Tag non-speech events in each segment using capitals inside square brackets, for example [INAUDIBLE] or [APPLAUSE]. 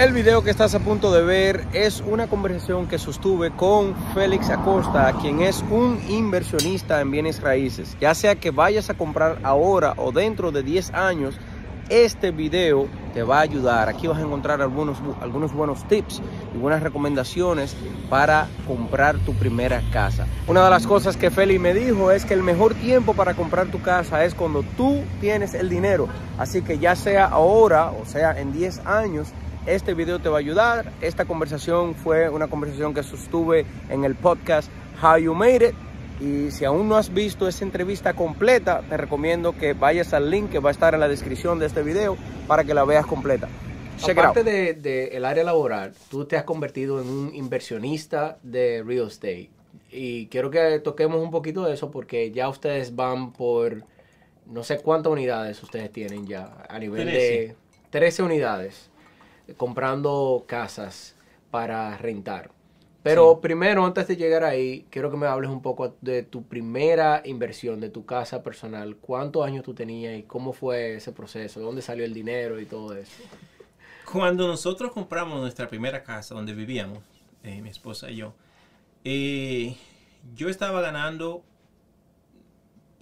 El video que estás a punto de ver es una conversación que sostuve con Félix Acosta, quien es un inversionista en bienes raíces. Ya sea que vayas a comprar ahora o dentro de 10 años, este video te va a ayudar. Aquí vas a encontrar algunos, algunos buenos tips y buenas recomendaciones para comprar tu primera casa. Una de las cosas que Félix me dijo es que el mejor tiempo para comprar tu casa es cuando tú tienes el dinero. Así que ya sea ahora o sea en 10 años, este video te va a ayudar. Esta conversación fue una conversación que sostuve en el podcast How You Made It. Y si aún no has visto esa entrevista completa, te recomiendo que vayas al link que va a estar en la descripción de este video para que la veas completa. Aparte del de, el área laboral, tú te has convertido en un inversionista de real estate. Y quiero que toquemos un poquito de eso porque ya ustedes van por no sé cuántas unidades ustedes tienen ya a nivel de 13 unidades comprando casas para rentar. Pero primero, antes de llegar ahí, quiero que me hables un poco de tu primera inversión, de tu casa personal. ¿Cuántos años tú tenías y cómo fue ese proceso? ¿Dónde salió el dinero y todo eso? Cuando nosotros compramos nuestra primera casa donde vivíamos, eh, mi esposa y yo, eh, yo estaba ganando,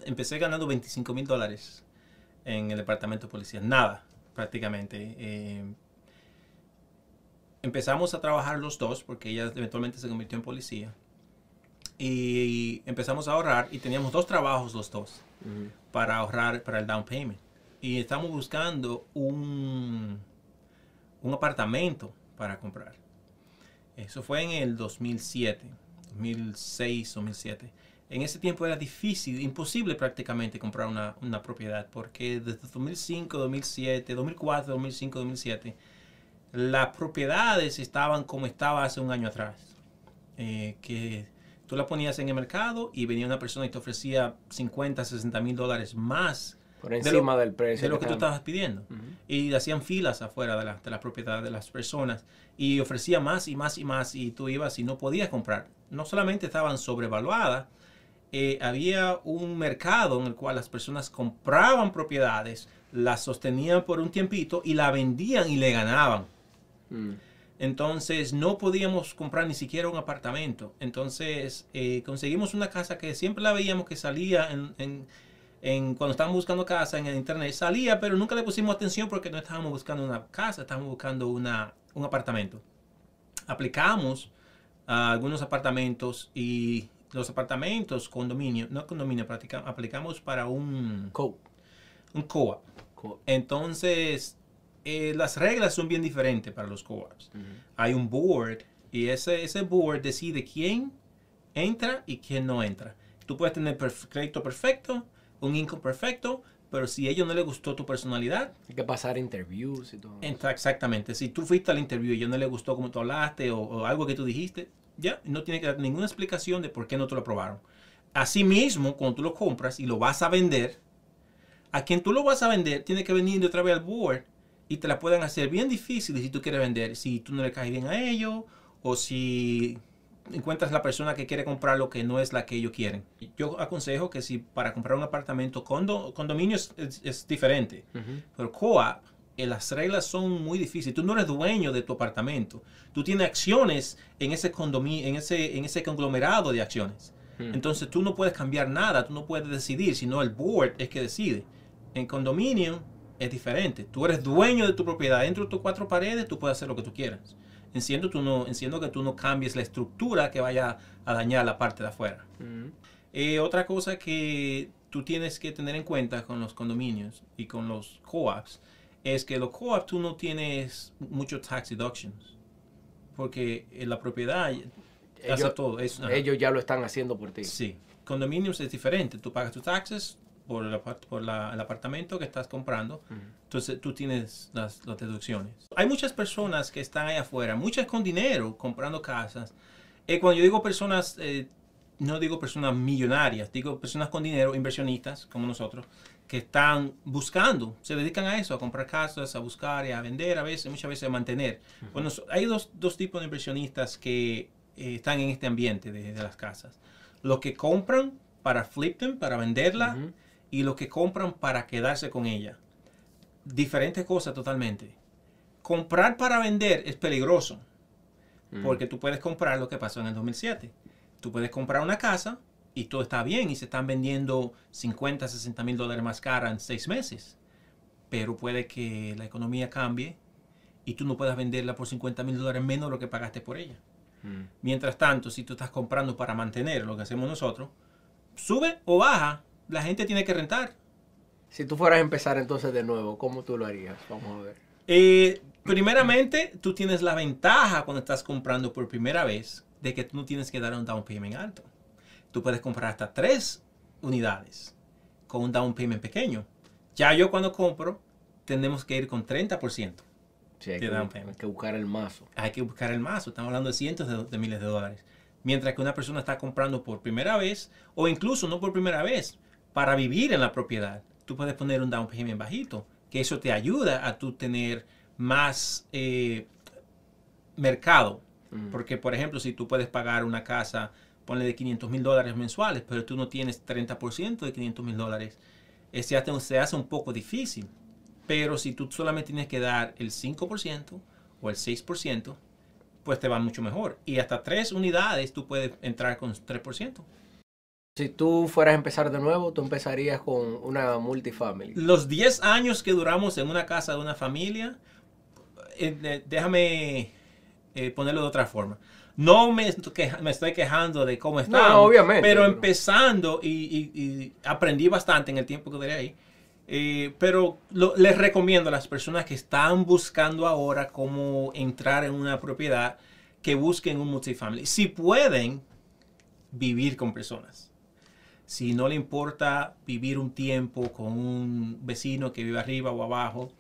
empecé ganando 25 mil dólares en el departamento de policía. Nada, prácticamente. Eh, empezamos a trabajar los dos, porque ella eventualmente se convirtió en policía. Y empezamos a ahorrar y teníamos dos trabajos los dos para ahorrar para el down payment. Y estamos buscando un, un apartamento para comprar. Eso fue en el 2007, 2006, 2007. En ese tiempo era difícil, imposible prácticamente comprar una, una propiedad, porque desde 2005, 2007, 2004, 2005, 2007 las propiedades estaban como estaba hace un año atrás. Eh, que tú las ponías en el mercado y venía una persona y te ofrecía 50, 60 mil dólares más. Por encima lo, del precio. De lo que tú estabas pidiendo. Y hacían filas afuera de las la propiedades de las personas y ofrecía más y más y más y tú ibas y no podías comprar. No solamente estaban sobrevaluadas, eh, había un mercado en el cual las personas compraban propiedades, las sostenían por un tiempito y la vendían y le ganaban. Mm. Entonces no podíamos comprar ni siquiera un apartamento. Entonces eh, conseguimos una casa que siempre la veíamos que salía en, cuando estábamos buscando casa en el internet. Salía, pero nunca le pusimos atención porque no estábamos buscando una casa, estábamos buscando una, un apartamento. Aplicamos a algunos apartamentos y los apartamentos, condominio, no condominio, aplicamos para un... Co. Un COA. Entonces eh, las reglas son bien diferentes para los co-ops. Hay un board y ese, ese board decide quién entra y quién no entra. Tú puedes tener crédito perfecto, un income perfecto, pero si a ellos no les gustó tu personalidad... Hay que pasar interviews y todo. Exactamente. Si tú fuiste al interview y a ellos no les gustó cómo tú hablaste o, algo que tú dijiste, ya no tiene que dar ninguna explicación de por qué no te lo aprobaron. Asimismo, cuando tú lo compras y lo vas a vender, a quien tú lo vas a vender tiene que venir de otra vez al board y te la pueden hacer bien difícil si tú quieres vender, si tú no le caes bien a ellos o si encuentras la persona que quiere comprar lo que no es la que ellos quieren. Yo aconsejo que si para comprar un apartamento, condominio es, diferente, pero co-op, eh, las reglas son muy difíciles. Tú no eres dueño de tu apartamento. Tú tienes acciones en ese condominio, en ese, en ese conglomerado de acciones. Entonces tú no puedes cambiar nada, tú no puedes decidir, sino el board es que decide. En condominio, es diferente. Tú eres dueño de tu propiedad. Dentro de tus cuatro paredes tú puedes hacer lo que tú quieras. Enciendo, tú no, enciendo que tú no cambies la estructura que vaya a dañar la parte de afuera. Eh, otra cosa que tú tienes que tener en cuenta con los condominios y con los co-ops es que los co-ops tú no tienes muchos tax deductions. Porque eh, la propiedad ellos, todo. ellos ya lo están haciendo por ti. Sí. Condominios es diferente. Tú pagas tus taxes, por, el, apartamento que estás comprando. Entonces tú tienes las, deducciones. Hay muchas personas que están ahí afuera, muchas con dinero comprando casas. Eh, cuando yo digo personas, eh, no digo personas millonarias, digo personas con dinero, inversionistas como nosotros, que están buscando, se dedican a eso, a comprar casas, a buscar y a vender a veces, muchas veces a mantener. bueno, hay dos, dos, tipos de inversionistas que eh, están en este ambiente de, las casas. Los que compran para flip them, para venderla y lo que compran para quedarse con ella. Diferentes cosas totalmente. Comprar para vender es peligroso, mm. porque tú puedes comprar lo que pasó en el 2007. Tú puedes comprar una casa y todo está bien y se están vendiendo 50, 60 mil dólares más cara en seis meses. Pero puede que la economía cambie y tú no puedas venderla por 50 mil dólares menos lo que pagaste por ella. Mm. Mientras tanto, si tú estás comprando para mantener lo que hacemos nosotros, sube o baja la gente tiene que rentar. Si tú fueras a empezar entonces de nuevo, ¿cómo tú lo harías? Vamos a ver. Eh, primeramente, tú tienes la ventaja cuando estás comprando por primera vez de que tú no tienes que dar un down payment alto. Tú puedes comprar hasta tres unidades con un down payment pequeño. Ya yo cuando compro, tenemos que ir con 30%. Sí, que, hay que buscar el mazo. Hay que buscar el mazo. Estamos hablando de cientos de miles de dólares. Mientras que una persona está comprando por primera vez o incluso no por primera vez, para vivir en la propiedad. Tú puedes poner un down payment bajito, que eso te ayuda a tú tener más eh, mercado. Mm. Porque, por ejemplo, si tú puedes pagar una casa, ponle de 500 mil dólares mensuales, pero tú no tienes 30% de 500 mil dólares, eh, se hace un poco difícil. Pero si tú solamente tienes que dar el 5% o el 6%, pues te va mucho mejor. Y hasta tres unidades tú puedes entrar con 3%. Si tú fueras a empezar de nuevo, tú empezarías con una multifamily. Los 10 años que duramos en una casa de una familia, eh, déjame eh, ponerlo de otra forma. No me, estoy quejando de cómo está. No, obviamente. Pero empezando y, aprendí bastante en el tiempo que duré ahí. Eh, pero les recomiendo a las personas que están buscando ahora cómo entrar en una propiedad que busquen un multifamily. Si pueden vivir con personas si no le importa vivir un tiempo con un vecino que vive arriba o abajo,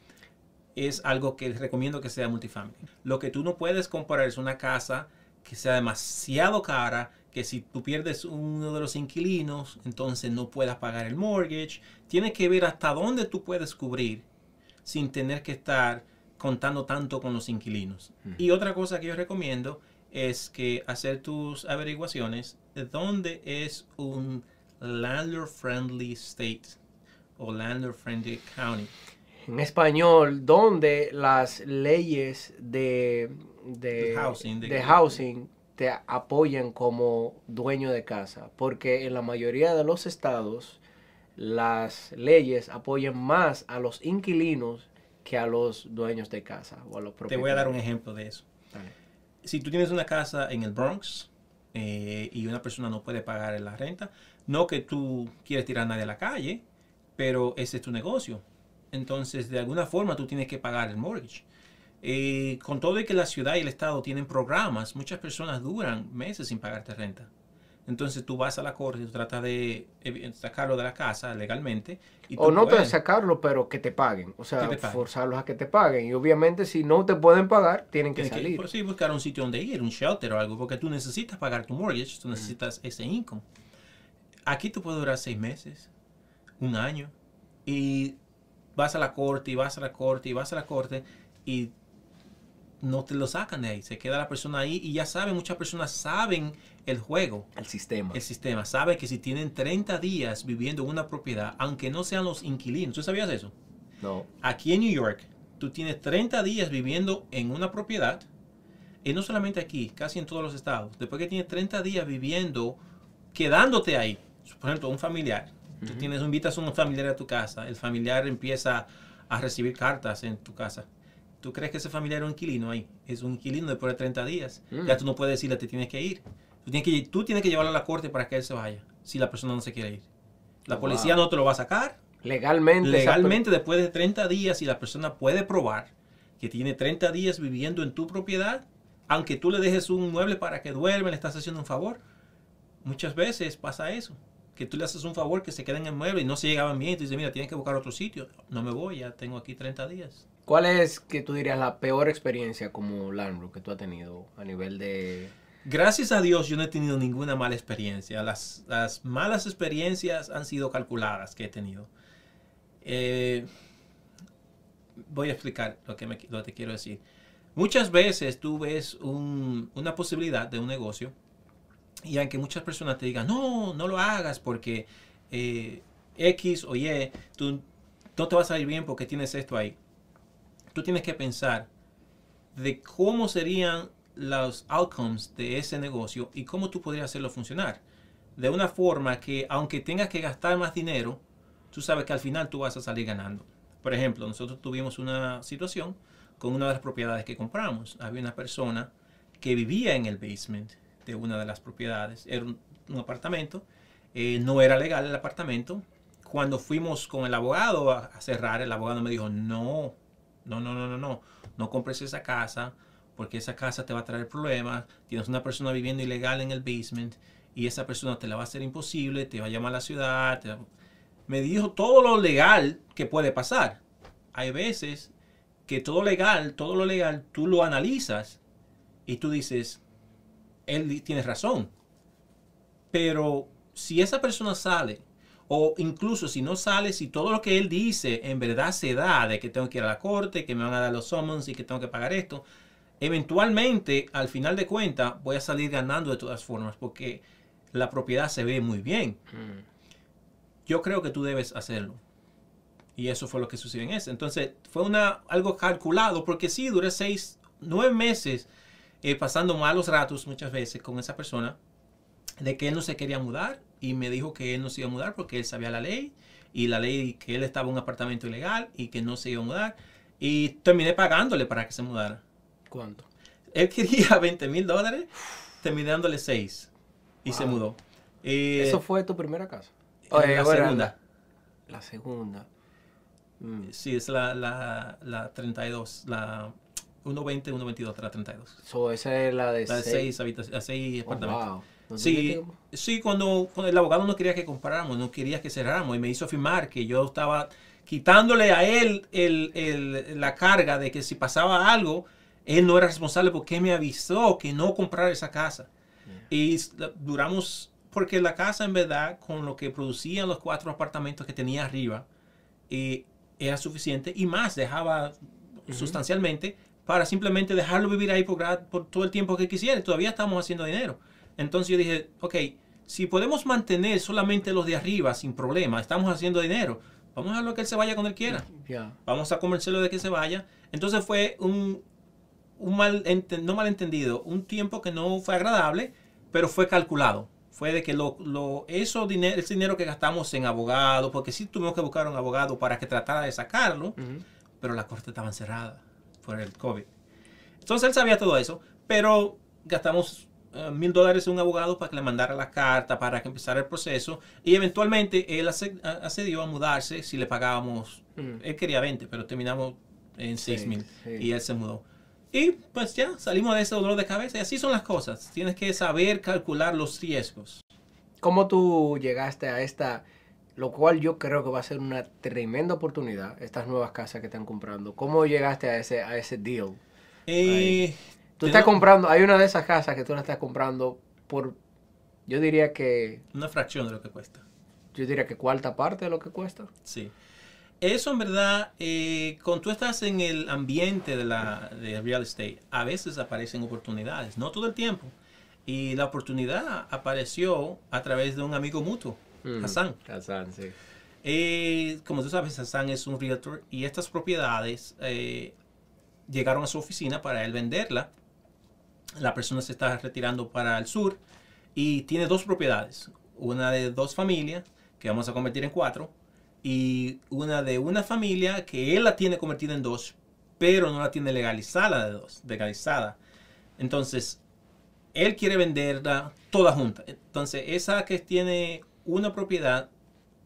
es algo que recomiendo que sea multifamily. Lo que tú no puedes comprar es una casa que sea demasiado cara, que si tú pierdes uno de los inquilinos, entonces no puedas pagar el mortgage. Tienes que ver hasta dónde tú puedes cubrir sin tener que estar contando tanto con los inquilinos. Y otra cosa que yo recomiendo es que hacer tus averiguaciones de dónde es un landlord friendly state o landlord friendly county. En español, donde las leyes de, de, housing, de housing te apoyan como dueño de casa, porque en la mayoría de los estados las leyes apoyan más a los inquilinos que a los dueños de casa o a los propietarios. Te voy a dar un ejemplo de eso. Si tú tienes una casa en el Bronx, eh, y una persona no puede pagar la renta. No que tú quieres tirar a nadie a la calle, pero ese es tu negocio. Entonces, de alguna forma, tú tienes que pagar el mortgage. Eh, con todo y que la ciudad y el estado tienen programas, muchas personas duran meses sin pagarte renta. Entonces tú vas a la corte y tú tratas de eh, sacarlo de la casa legalmente. Y o no puedes, sacarlo, pero que te paguen. O sea, forzarlos a que te paguen. Y obviamente si no te pueden pagar, tienen que salir. sí, buscar un sitio donde ir, un shelter o algo, porque tú necesitas pagar tu mortgage, tú mm. necesitas ese income. Aquí tú puedes durar seis meses, un año, y vas a la corte, y vas a la corte, y vas a la corte, y no te lo sacan de ahí, se queda la persona ahí y ya saben, muchas personas saben el juego. El sistema. El sistema, sabe que si tienen 30 días viviendo en una propiedad, aunque no sean los inquilinos, ¿tú sabías eso? No. Aquí en New York, tú tienes 30 días viviendo en una propiedad, y no solamente aquí, casi en todos los estados, después que tienes 30 días viviendo, quedándote ahí, por ejemplo, un familiar, tú tienes, invitas a un familiar a tu casa, el familiar empieza a recibir cartas en tu casa tú crees que ese familiar es un inquilino ahí, es un inquilino después de 30 días, mm. ya tú no puedes decirle, te tienes que ir. Tú tienes que, llevarlo a la corte para que él se vaya, si la persona no se quiere ir. La policía no te lo va a sacar. Legalmente. Legalmente, después de 30 días, si la persona puede probar que tiene 30 días viviendo en tu propiedad, aunque tú le dejes un mueble para que duerme, le estás haciendo un favor. Muchas veces pasa eso, que tú le haces un favor que se queden en el mueble y no se llegaban bien. Y tú dices, mira, tienes que buscar otro sitio. No me voy, ya tengo aquí 30 días. ¿Cuál es, que tú dirías, la peor experiencia como landro que tú has tenido a nivel de... Gracias a Dios yo no he tenido ninguna mala experiencia. Las, malas experiencias han sido calculadas que he tenido. Eh, voy a explicar lo que, me, quiero decir. Muchas veces tú ves una posibilidad de un negocio y aunque muchas personas te digan, no, no lo hagas porque eh, X o Y, tú no te vas a ir bien porque tienes esto ahí tú tienes que pensar de cómo serían los outcomes de ese negocio y cómo tú podrías hacerlo funcionar. De una forma que aunque tengas que gastar más dinero, tú sabes que al final tú vas a salir ganando. Por ejemplo, nosotros tuvimos una situación con una de las propiedades que compramos. Había una persona que vivía en el basement de una de las propiedades. Era un, apartamento. Eh, no era legal el apartamento. Cuando fuimos con el abogado a cerrar, el abogado me dijo, no, no, no, no, no, no, no compres esa casa porque esa casa te va a traer problemas, tienes una persona viviendo ilegal en el basement y esa persona te la va a hacer imposible, te va a llamar a la ciudad. Me dijo todo lo legal que puede pasar. Hay veces que todo legal, todo lo legal, tú lo analizas y tú dices, él tiene razón. Pero si esa persona sale o incluso si no sale, si todo lo que él dice en verdad se da, de que tengo que ir a la corte, que me van a dar los summons y que tengo que pagar esto, eventualmente, al final de cuenta voy a salir ganando de todas formas porque la propiedad se ve muy bien. Hmm. Yo creo que tú debes hacerlo. Y eso fue lo que sucedió en ese. Entonces, fue una, algo calculado porque sí, duré seis, nueve meses eh, pasando malos ratos muchas veces con esa persona de que él no se quería mudar y me dijo que él no se iba a mudar porque él sabía la ley y la ley que él estaba en un apartamento ilegal y que no se iba a mudar. Y terminé pagándole para que se mudara. ¿Cuánto? Él [LAUGHS] quería 20 mil dólares, terminé dándole 6 y se mudó. y eh, ¿Eso fue tu primera casa? Eh, la, segunda. La, mm. segunda. Sí, es la, la, 32, la 120, 122, la 32. So, esa es la de 6 habitaciones, 6 apartamentos sí, cuando, el abogado no quería que compráramos, no quería que cerráramos y me hizo firmar que yo estaba quitándole a él la carga de que si pasaba algo, él no era responsable porque me avisó que no comprar esa casa. Y duramos, porque la casa en verdad, con lo que producían los cuatro apartamentos que tenía arriba, eh, era suficiente y más, dejaba sustancialmente para simplemente dejarlo vivir ahí por, por, todo el tiempo que quisiera. Todavía estamos haciendo dinero. Entonces yo dije, ok, si podemos mantener solamente los de arriba sin problema, estamos haciendo dinero, vamos a lo que él se vaya cuando él quiera. Vamos a convencerlo de que se vaya. Entonces fue un, un mal, no malentendido, un tiempo que no fue agradable, pero fue calculado. Fue de que lo, eso dinero, ese dinero que gastamos en abogados, porque sí tuvimos que buscar un abogado para que tratara de sacarlo, pero la corte estaba cerrada por el COVID. Entonces él sabía todo eso, pero gastamos eh, mil dólares a un abogado para que le mandara la carta, para que empezara el proceso. Y eventualmente él accedió a mudarse si le pagábamos. Mm. Él quería 20, pero terminamos en 6 mil. Y él se mudó. Y pues ya salimos de ese dolor de cabeza. Y así son las cosas. Tienes que saber calcular los riesgos. ¿Cómo tú llegaste a esta, lo cual yo creo que va a ser una tremenda oportunidad, estas nuevas casas que están comprando? ¿Cómo llegaste a ese, a ese deal? Eh, Tú estás comprando, hay una de esas casas que tú la estás comprando por, yo diría que... Una fracción de lo que cuesta. Yo diría que cuarta parte de lo que cuesta. Sí. Eso en verdad, eh, cuando tú estás en el ambiente de la real estate, a veces aparecen oportunidades, no todo el tiempo. Y la oportunidad apareció a través de un amigo mutuo, mm, Hassan. Hassan, sí. Eh, como tú sabes, Hassan es un realtor y estas propiedades eh, llegaron a su oficina para él venderla. La persona se está retirando para el sur y tiene dos propiedades, una de dos familias que vamos a convertir en cuatro y una de una familia que él la tiene convertida en dos, pero no la tiene legalizada de dos, legalizada. Entonces, él quiere venderla toda junta. Entonces, esa que tiene una propiedad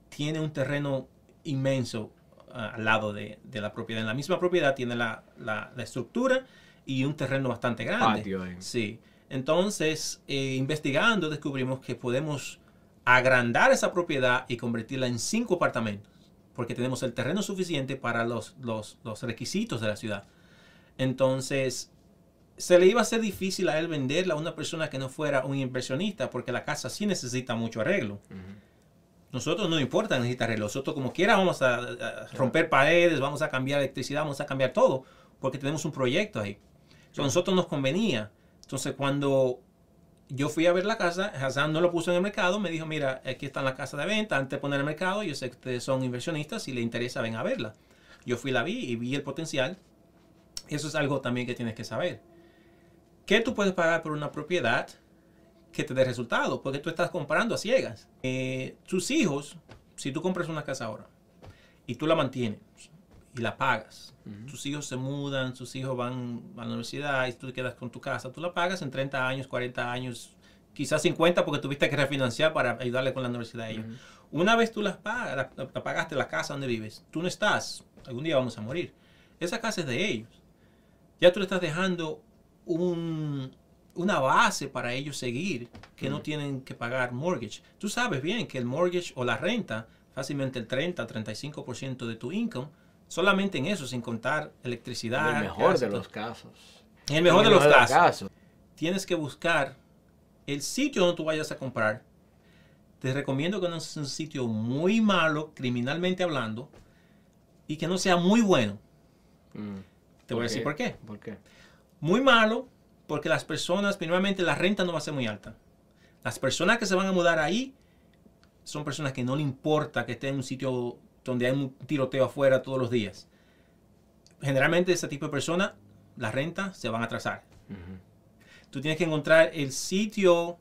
tiene un terreno inmenso ah, al lado de, la propiedad. En la misma propiedad tiene la, la estructura y un terreno bastante grande. Sí. Entonces, eh, investigando, descubrimos que podemos agrandar esa propiedad y convertirla en cinco apartamentos, porque tenemos el terreno suficiente para los, los, requisitos de la ciudad. Entonces, se le iba a ser difícil a él venderla a una persona que no fuera un inversionista, porque la casa sí necesita mucho arreglo. Nosotros no importa necesita arreglo, nosotros como quiera vamos a romper paredes, vamos a cambiar electricidad, vamos a cambiar todo, porque tenemos un proyecto ahí a nosotros nos convenía. Entonces, cuando yo fui a ver la casa, Hassan no lo puso en el mercado, me dijo, mira, aquí está la casa de venta, antes de poner el mercado, yo sé que ustedes son inversionistas, si le interesa, ven a verla. Yo fui, la vi y vi el potencial. Eso es algo también que tienes que saber. ¿Qué tú puedes pagar por una propiedad que te dé resultado? Porque tú estás comprando a ciegas. Eh, tus hijos, si tú compras una casa ahora y tú la mantienes, y la pagas. Tus hijos se mudan, sus hijos van a la universidad y tú te quedas con tu casa. Tú la pagas en 30 años, 40 años, quizás 50 porque tuviste que refinanciar para ayudarle con la universidad a ellos. Una vez tú las pagas, pagaste la casa donde vives, tú no estás, algún día vamos a morir. Esa casa es de ellos. Ya tú le estás dejando una base para ellos seguir que no tienen que pagar mortgage. Tú sabes bien que el mortgage o la renta, fácilmente el 30, 35% de tu income, Solamente en eso, sin contar electricidad. En el mejor de los casos. En el mejor, de, los, casos, Tienes que buscar el sitio donde tú vayas a comprar. Te recomiendo que no sea un sitio muy malo, criminalmente hablando, y que no sea muy bueno. Mm. Te voy a decir por qué. ¿Por qué? Muy malo, porque las personas, primeramente, la renta no va a ser muy alta. Las personas que se van a mudar ahí son personas que no le importa que esté en un sitio donde hay un tiroteo afuera todos los días. Generalmente ese tipo de personas, las rentas se van a atrasar. Tú tienes que encontrar el sitio,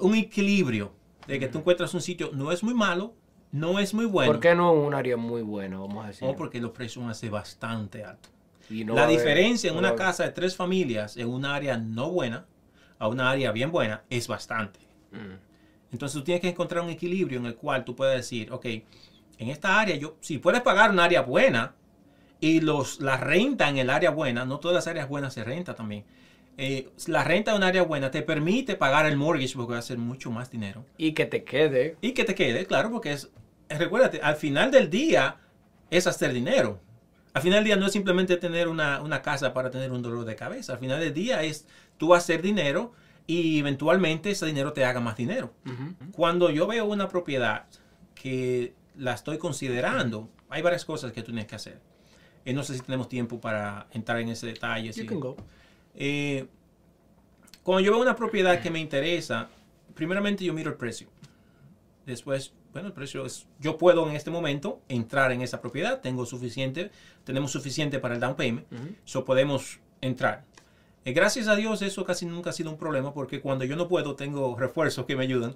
un equilibrio de que tú encuentras un sitio, no es muy malo, no es muy bueno. ¿Por qué no un área muy buena, vamos a decir? porque los precios van a ser bastante altos. la diferencia en una casa de tres familias, en un área no buena, a un área bien buena, es bastante. Entonces tú tienes que encontrar un equilibrio en el cual tú puedes decir, ok, en esta área yo, si puedes pagar un área buena y los, la renta en el área buena, no todas las áreas buenas se renta también. Eh, la renta de un área buena te permite pagar el mortgage porque va a ser mucho más dinero. Y que te quede. Y que te quede, claro, porque es, eh, recuérdate, al final del día es hacer dinero. Al final del día no es simplemente tener una, una casa para tener un dolor de cabeza. Al final del día es tú hacer dinero y eventualmente ese dinero te haga más dinero. Cuando yo veo una propiedad que la estoy considerando, hay varias cosas que tú tienes que hacer. Eh, no sé si tenemos tiempo para entrar en ese detalle. ¿sí? Eh, cuando yo veo una propiedad que me interesa, primeramente yo miro el precio. Después, bueno, el precio es, yo puedo en este momento entrar en esa propiedad, tengo suficiente, tenemos suficiente para el down payment, eso so podemos entrar. Eh, gracias a Dios eso casi nunca ha sido un problema porque cuando yo no puedo tengo refuerzos que me ayudan.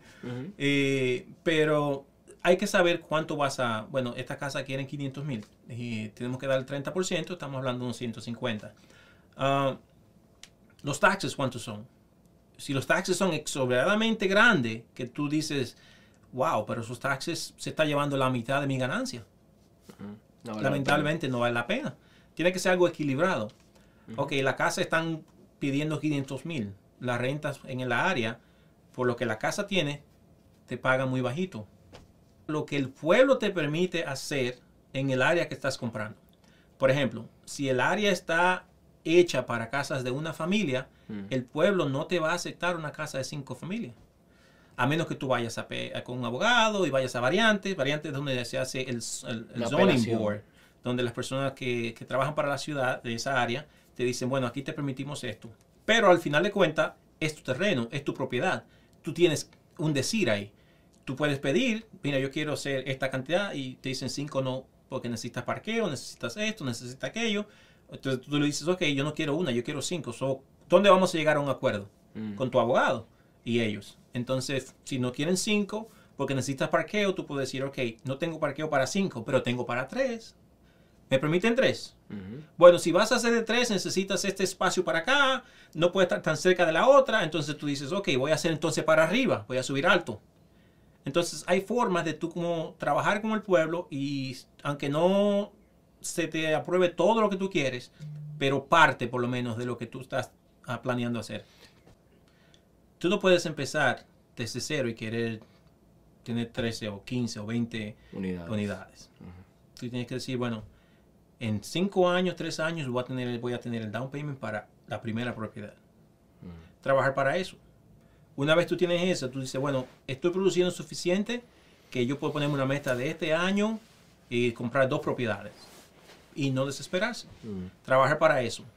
Eh, pero hay que saber cuánto vas a... Bueno, esta casa quieren 500 mil. Y tenemos que dar el 30%, estamos hablando de unos 150. Ah, los taxes, ¿cuántos son? Si los taxes son exorbitadamente grandes, que tú dices, wow, pero esos taxes se está llevando la mitad de mi ganancia. Lamentablemente no vale la pena. Tiene que ser algo equilibrado. Ok, la casa están pidiendo 500 mil. Las rentas en el área, por lo que la casa tiene, te pagan muy bajito. Lo que el pueblo te permite hacer en el área que estás comprando. Por ejemplo, si el área está hecha para casas de una familia, mm. el pueblo no te va a aceptar una casa de cinco familias. A menos que tú vayas a, con un abogado y vayas a variantes. Variantes donde se hace el, zoning board, donde las personas que trabajan para la ciudad de esa área te dicen, bueno, aquí te permitimos esto. Pero al final de cuentas, es tu terreno, es tu propiedad. Tú tienes un decir ahí. Tú puedes pedir, mira, yo quiero hacer esta cantidad y te dicen cinco no, porque necesitas parqueo, necesitas esto, necesitas aquello. Entonces tú le dices, ok, yo no quiero una, yo quiero cinco. ¿Dónde vamos a llegar a un acuerdo? Mm. Con tu abogado y ellos. Entonces, si no quieren cinco, porque necesitas parqueo, tú puedes decir, ok, no tengo parqueo para cinco, pero tengo para tres, ¿Me permiten tres? Bueno, si vas a hacer de tres, necesitas este espacio para acá, no puedes estar tan cerca de la otra, entonces tú dices, ok, voy a hacer entonces para arriba, voy a subir alto. Entonces hay formas de tú como trabajar con el pueblo y aunque no se te apruebe todo lo que tú quieres, pero parte por lo menos de lo que tú estás ah, planeando hacer. Tú no puedes empezar desde cero y querer tener 13 o 15 o 20 unidades. Tú tienes que decir, bueno, en cinco años, tres años voy a tener, voy a tener el down payment para la primera propiedad. Mm. Trabajar para eso. Una vez tú tienes eso, tú dices, bueno, estoy produciendo suficiente que yo puedo ponerme una meta de este año y comprar dos propiedades. Y no desesperarse. Mm. Trabajar para eso.